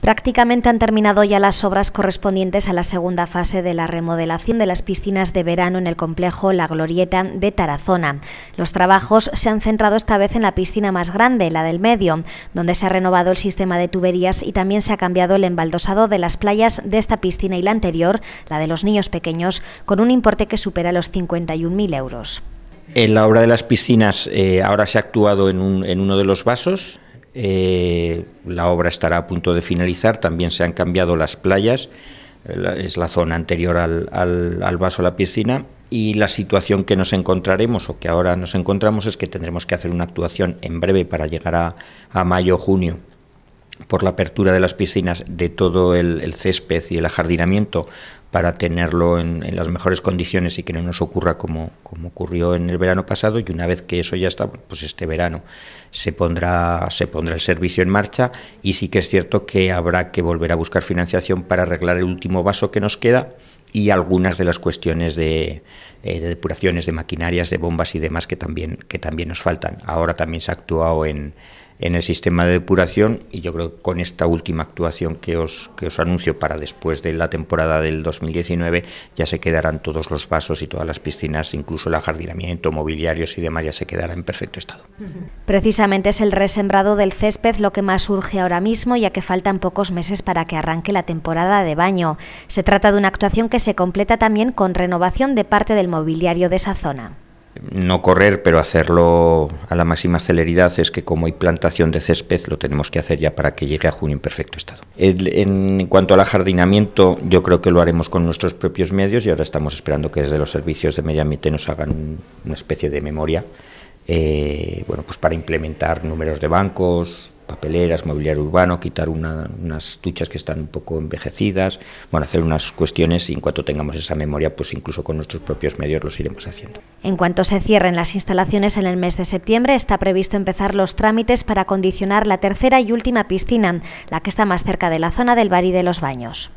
Prácticamente han terminado ya las obras correspondientes a la segunda fase de la remodelación de las piscinas de verano en el complejo La Glorieta de Tarazona. Los trabajos se han centrado esta vez en la piscina más grande, la del medio, donde se ha renovado el sistema de tuberías y también se ha cambiado el embaldosado de las playas de esta piscina y la anterior, la de los niños pequeños, con un importe que supera los 51.000 euros. En la obra de las piscinas eh, ahora se ha actuado en uno de los vasos, eh, la obra estará a punto de finalizar, también se han cambiado las playas, eh, es la zona anterior al, al, al vaso, la piscina, y la situación que nos encontraremos o que ahora nos encontramos es que tendremos que hacer una actuación en breve para llegar a, a mayo, junio por la apertura de las piscinas de todo el, césped y el ajardinamiento para tenerlo en, las mejores condiciones y que no nos ocurra como, ocurrió en el verano pasado y una vez que eso ya está, pues este verano se pondrá, se pondrá el servicio en marcha y sí que es cierto que habrá que volver a buscar financiación para arreglar el último vaso que nos queda y algunas de las cuestiones de, eh, depuraciones, de maquinarias, de bombas y demás que también, que también nos faltan. Ahora también se ha actuado en en el sistema de depuración y yo creo que con esta última actuación que os, que os anuncio para después de la temporada del 2019 ya se quedarán todos los vasos y todas las piscinas, incluso el ajardinamiento, mobiliarios y demás ya se quedará en perfecto estado. Precisamente es el resembrado del césped lo que más urge ahora mismo ya que faltan pocos meses para que arranque la temporada de baño. Se trata de una actuación que se completa también con renovación de parte del mobiliario de esa zona no correr, pero hacerlo a la máxima celeridad, es que como hay plantación de césped, lo tenemos que hacer ya para que llegue a junio en perfecto estado. En, cuanto al ajardinamiento, yo creo que lo haremos con nuestros propios medios y ahora estamos esperando que desde los servicios de Mediamite nos hagan una especie de memoria, eh, bueno, pues para implementar números de bancos, papeleras, mobiliario urbano, quitar unas duchas que están un poco envejecidas, bueno, hacer unas cuestiones y en cuanto tengamos esa memoria, pues incluso con nuestros propios medios los iremos haciendo. En cuanto se cierren las instalaciones en el mes de septiembre, está previsto empezar los trámites para condicionar la tercera y última piscina, la que está más cerca de la zona del bar y de los baños.